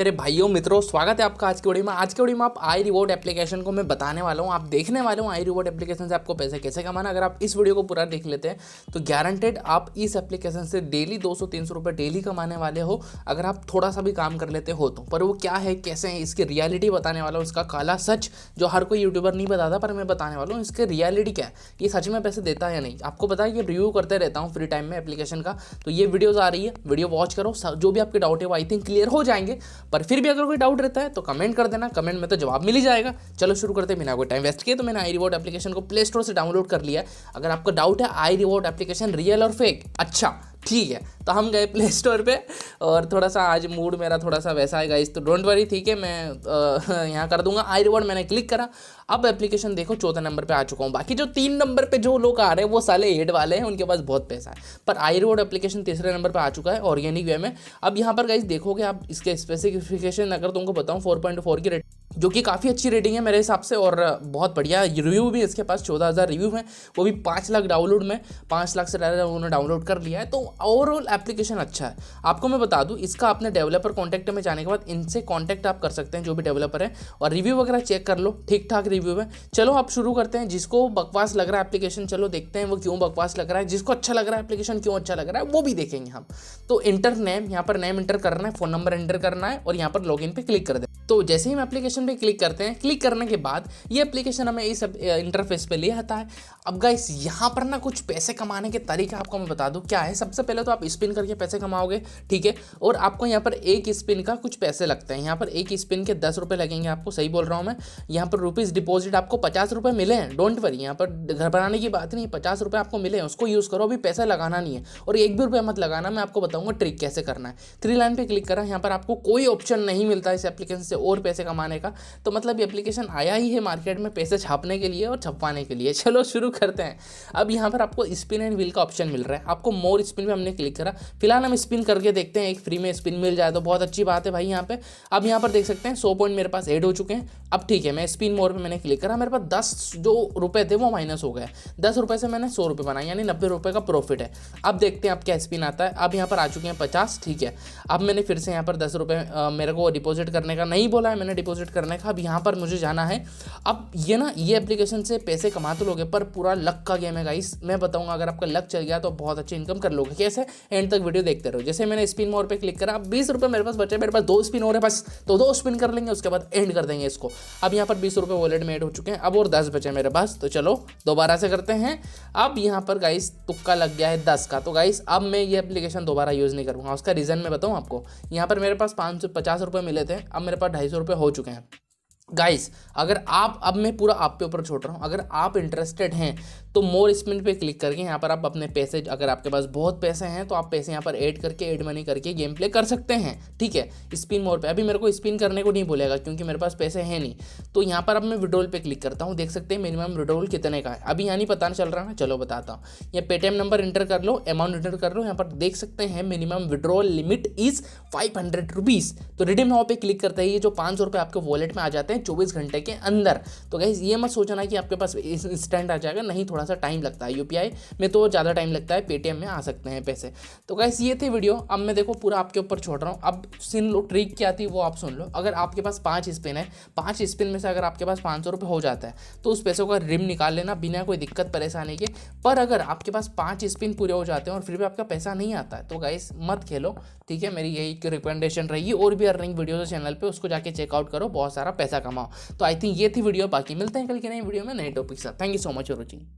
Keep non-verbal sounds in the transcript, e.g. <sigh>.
मेरे भाइयों मित्रों स्वागत है आपका आज की वीडियो में आज की वीडियो में आप आई रिवॉर्ड एप्लीकेशन को मैं बताने वाला हूँ आप देखने वाले हूँ आई रिवॉर्ड एप्लीकेशन से आपको पैसे कैसे कमाना अगर आप इस वीडियो को पूरा देख लेते हैं तो गारंटेड आप इस एप्लीकेशन से डेली दो सौ तीन सौ रुपये डेली कमाने वाले हो अगर आप थोड़ा सा भी काम कर लेते हो तो पर वो क्या है कैसे है इसकी रियलिटी बताने वाला हूँ इसका काला सच जो हर कोई यूट्यूबर नहीं बताता पर मैं बताने वाला हूँ इसकी रियलिटी क्या है ये सच में पैसे देता है या नहीं आपको पता है कि रिव्यू करते रहता हूँ फ्री टाइम में एप्लीकेशन का तो ये वीडियोज़ आ रही है वीडियो वॉच करो जो भी आपके डाउट है वो आई थिंक क्लियर हो जाएंगे पर फिर भी अगर कोई डाउट रहता है तो कमेंट कर देना कमेंट में तो जवाब मिल ही जाएगा चलो शुरू करते हैं बिना कोई टाइम वेस्ट किए तो मैंने आई रिवॉर्ड एप्लीकेशन को प्ले स्टोर से डाउनलोड कर लिया अगर आपका डाउट है आई रिवॉर्ड एप्लीकेशन रियल और फेक अच्छा ठीक है तो हम गए प्ले स्टोर पे और थोड़ा सा आज मूड मेरा थोड़ा सा वैसा है गाइस तो डोंट वरी ठीक है मैं <laughs> यहाँ कर दूंगा आई रिवॉर्ड मैंने क्लिक करा अब एप्लीकेशन देखो चौथा नंबर पे आ चुका हूँ बाकी जो तीन नंबर पे जो लोग आ रहे हैं वो साले एड वाले हैं उनके पास बहुत पैसा है पर आई रिवॉर्ड एप्लीकेशन तीसरे नंबर पर आ चुका है ऑर्गेनिक वे में अब यहाँ पर गाइस देखोगे आप इसके स्पेसिफिकेशन अगर तुमको बताऊँ फोर की रेट जो कि काफ़ी अच्छी रेटिंग है मेरे हिसाब से और बहुत बढ़िया रिव्यू भी इसके पास चौदह हज़ार रिव्यू हैं वो भी पाँच लाख डाउनलोड में पाँच लाख से ज़्यादा उन्होंने डाउनलोड कर लिया है तो ओवरऑल एप्लीकेशन अच्छा है आपको मैं बता दूँ इसका आपने डेवलपर कॉन्टैक्ट में जाने के बाद इनसे कॉन्टैक्ट आप कर सकते हैं जो भी डेवलपर है और रिव्यू वगैरह चेक कर लो ठीक ठाक रिव्यू है चलो आप शुरू करते हैं जिसको बकवास लग रहा है एप्लीकेशन चलो देखते हैं वो क्यों बकवास लग रहा है जिसको अच्छा लग रहा है एप्लीकेशन क्यों अच्छा लग रहा है वो भी देखेंगे हम तो इंटर नेम यहाँ पर नेम इंटर करना है फ़ोन नंबर इंटर करना है और यहाँ पर लॉग पे क्लिक कर दे तो जैसे ही मैं एप्लीकेशन एप्लीकेशन पे क्लिक करते हैं क्लिक करने के बाद ये एप्लीकेशन हमें इस इंटरफेस पे ले आता है अब गाइस यहाँ पर ना कुछ पैसे कमाने के तरीके आपको मैं बता दूँ क्या है सबसे पहले तो आप स्पिन करके पैसे कमाओगे ठीक है और आपको यहाँ पर एक स्पिन का कुछ पैसे लगते हैं यहाँ पर एक स्पिन के दस रुपये लगेंगे आपको सही बोल रहा हूँ मैं यहाँ पर रुपीज़ डिपॉजिट आपको पचास रुपये मिले हैं डोंट वरी यहाँ पर घर बनाने की बात नहीं पचास रुपये आपको मिले हैं उसको यूज़ करो अभी पैसा लगाना नहीं है और एक भी रुपये मत लगाना मैं आपको बताऊँगा ट्रिक कैसे करना है थ्री लाइन पर क्लिक करा यहाँ पर आपको कोई ऑप्शन नहीं मिलता इस एप्लीकेशन से और पैसे कमाने का था तो मतलब ये एप्लीकेशन आया ही है मार्केट में पैसे छापने के लिए और छपवाने के लिए चलो शुरू करते हैं अब यहाँ पर आपको स्पिन एंड व्हील का ऑप्शन मिल रहा है आपको मोर स्पिन पर हमने क्लिक करा फिलहाल हम स्पिन करके देखते हैं एक फ्री में स्पिन मिल जाए तो बहुत अच्छी बात है भाई यहाँ पर अब यहाँ पर देख सकते हैं सौ पॉइंट मेरे पास एड हो चुके हैं अब ठीक है मैं स्पिन मोर पर मैंने क्लिक करा मेरे पास दस जो रुपये थे वो माइनस हो गए दस रुपये से मैंने सौ रुपये बनाए यानी नब्बे रुपये का प्रॉफिट है अब देखते हैं अब क्या स्पिन आता है अब यहाँ पर आ चुके हैं पचास ठीक है अब मैंने फिर से यहाँ पर दस रुपये मेरे को डिपॉजिट करने का नहीं बोला है मैंने डिपॉजिट करने का अब यहाँ पर मुझे जाना है अब ये ना ये एप्लीकेशन से पैसे कमा तो लोगे पर पूरा लक का गेम है गाइस मैं बताऊँगा अगर आपका लक चल गया तो बहुत अच्छी इनकम कर लोगे कैसे एंड तक वीडियो देखते रहो जैसे मैंने स्पिन मोर पर क्लिक करा अब बीस रुपये मेरे पास बचे मेरे पास दो स्पिन और है बस तो दो स्पिन कर लेंगे उसके बाद एंड कर देंगे इसको अब यहाँ पर बीस रुपये वॉलेट में एड हो चुके हैं अब और दस बचे मेरे पास तो चलो दोबारा से करते हैं अब यहाँ पर गाइस तुक्का लग गया है दस का तो गाइस अब मैं ये एप्लीकेशन दोबारा यूज़ नहीं करूँगा उसका रीज़न मैं बताऊँ आपको यहाँ पर मेरे पास पाँच सौ पचास रुपये मिले थे अब मेरे पास ढाई सौ रुपये हो चुके हैं गाइस अगर आप अब मैं पूरा आपके ऊपर छोड़ रहा हूँ अगर आप इंटरेस्टेड हैं तो मोर स्पिन पे क्लिक करके यहाँ पर आप अपने पैसे अगर आपके पास बहुत पैसे हैं तो आप पैसे यहाँ पर ऐड करके ऐड मनी करके गेम प्ले कर सकते हैं ठीक है स्पिन मोर पे अभी मेरे को स्पिन करने को नहीं बोलेगा क्योंकि मेरे पास पैसे हैं नहीं तो यहाँ पर अब मैं विड्रोल पे क्लिक करता हूँ देख सकते हैं मिनिमम विड्रोल कितने का है अभी यहाँ नहीं पता चल रहा ना चलो बताता हूँ या पेटीएम नंबर इंटर कर लो अमाउंट इंटर कर लो यहाँ पर देख सकते हैं minimum withdrawal limit is five hundred rupees तो रिडीम नाव पे क्लिक करते ही ये जो पाँच सौ रुपये आपके वॉलेट में आ जाते हैं हैं चौबीस घंटे के अंदर तो गैस ये मत सोचना कि आपके पास इंस्टेंट आ जाएगा नहीं थोड़ा सा टाइम लगता है यूपीआई में तो ज़्यादा टाइम लगता है पेटीएम में आ सकते हैं पैसे तो गैस ये थी वीडियो अब मैं देखो पूरा आपके ऊपर छोड़ रहा हूँ अब सुन लो ट्रिक क्या थी वो आप सुन लो अगर आपके पास पाँच स्पिन है पाँच स्पिन में से अगर आपके पास पाँच सौ हो जाता है तो उस पैसों का रिम निकाल लेना बिना कोई दिक्कत परेशानी के पर अगर आपके पास पाँच स्पिन पूरे हो जाते हैं और फिर भी आपका पैसा नहीं आता है तो गाइस मत खेलो ठीक है मेरी यही रिकमेंडेशन रहेगी और भी अर्निंग वीडियो चैनल पर उसको जाके चेकआउट करो बहुत सारा पैसा कमा कमाओ तो आई थिंक ये थी वीडियो बाकी मिलते हैं कल के नई वीडियो में नए टॉपिक के साथ thank you so much for watching